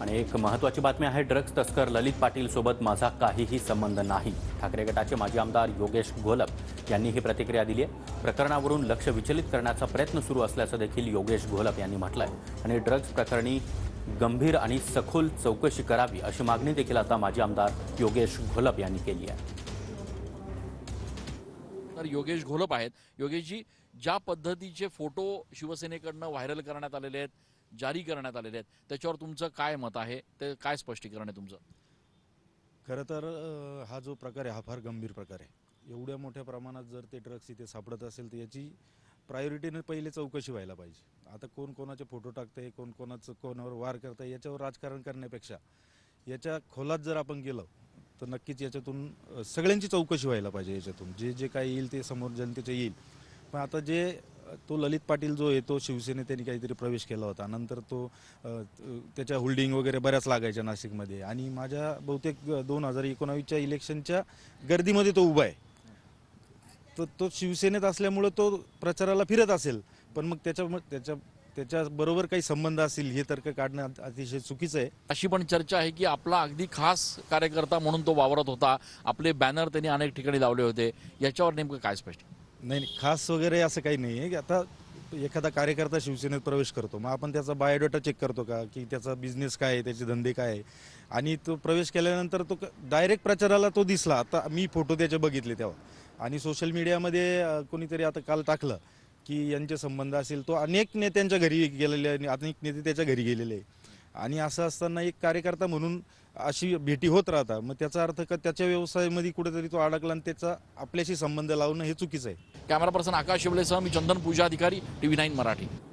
आणि एक महत्वाची बातमी आहे ड्रग्ज तस्कर ललित पाटील सोबत माझा काहीही संबंध नाही ठाकरे गटाचे माजी आमदार योगेश घोलप यांनी ही प्रतिक्रिया दिली आहे प्रकरणावरून लक्ष विचलित करण्याचा प्रयत्न सुरू असल्याचं देखील योगेश घोलप यांनी म्हटलं आहे आणि ड्रग्ज प्रकरणी गंभीर आणि सखोल चौकशी करावी अशी मागणी देखील आता माजी आमदार योगेश घोलप यांनी केली आहे तर योगेश घोलप आहेत योगेशजी ज्या पद्धतीचे फोटो शिवसेनेकडनं व्हायरल करण्यात आलेले आहेत जारी करण्यात आलेले आहेत त्याच्यावर तुमचं काय मत आहे ते काय स्पष्टीकरण आहे तुमचं खरं तर हा जो प्रकार आहे हा फार गंभीर प्रकार आहे एवढ्या मोठ्या प्रमाणात जर ते ड्रग्स इथे सापडत असेल तर याची प्रायोरिटीने पहिले चौकशी व्हायला पाहिजे आता कोण कोणाचे फोटो टाकते कोण कोणाचं कोणावर वार करते याच्यावर राजकारण करण्यापेक्षा याच्या खोलात जर आपण गेलो तर नक्कीच याच्यातून सगळ्यांची चौकशी व्हायला पाहिजे याच्यातून जे जे काही येईल ते समोर जनतेचं येईल पण आता जे तो ललित पाटील जो आहे तो शिवसेनेत त्यांनी काहीतरी प्रवेश केला होता नंतर तो त्याच्या होल्डिंग वगैरे बऱ्याच लागायच्या नाशिकमध्ये आणि माझ्या बहुतेक दोन हजार एकोणावीसच्या इलेक्शनच्या गर्दीमध्ये तो उभा आहे तर तो शिवसेनेत असल्यामुळं तो प्रचाराला फिरत असेल पण मग त्याच्या त्याच्या त्याच्याबरोबर काही संबंध असेल हे तर्क काढणं अतिशय चुकीचं आहे अशी पण चर्चा आहे की आपला अगदी खास कार्यकर्ता म्हणून तो वावरत होता आपले बॅनर त्यांनी अनेक ठिकाणी लावले होते याच्यावर नेमकं काय स्पष्ट नाही नाही खास वगैरे असं काही नाही आहे की आता एखादा कार्यकर्ता शिवसेनेत प्रवेश करतो मग आपण त्याचा बायोडेटा चेक करतो का की त्याचा बिझनेस काय आहे त्याचे धंदे काय आहे आणि तो प्रवेश केल्यानंतर तो डायरेक्ट प्रचाराला तो दिसला आता मी फोटो त्याचे बघितले तेव्हा आणि सोशल मीडियामध्ये कोणीतरी आता काल टाकलं की यांचे संबंध असेल तो अनेक नेत्यांच्या घरी गेलेले अनेक नेते त्याच्या घरी गेलेले आहे आणि असं असताना एक कार्यकर्ता म्हणून अशी भेटी होत राहतात मग त्याचा अर्थ का त्याच्या व्यवसायामध्ये कुठेतरी तो अडकला आणि त्याचा आपल्याशी संबंध लावणं हे चुकीचं आहे कॅमेरा पर्सन आकाश शिवलेसह मी चंदन पूजा अधिकारी व्ही नाईन मराठी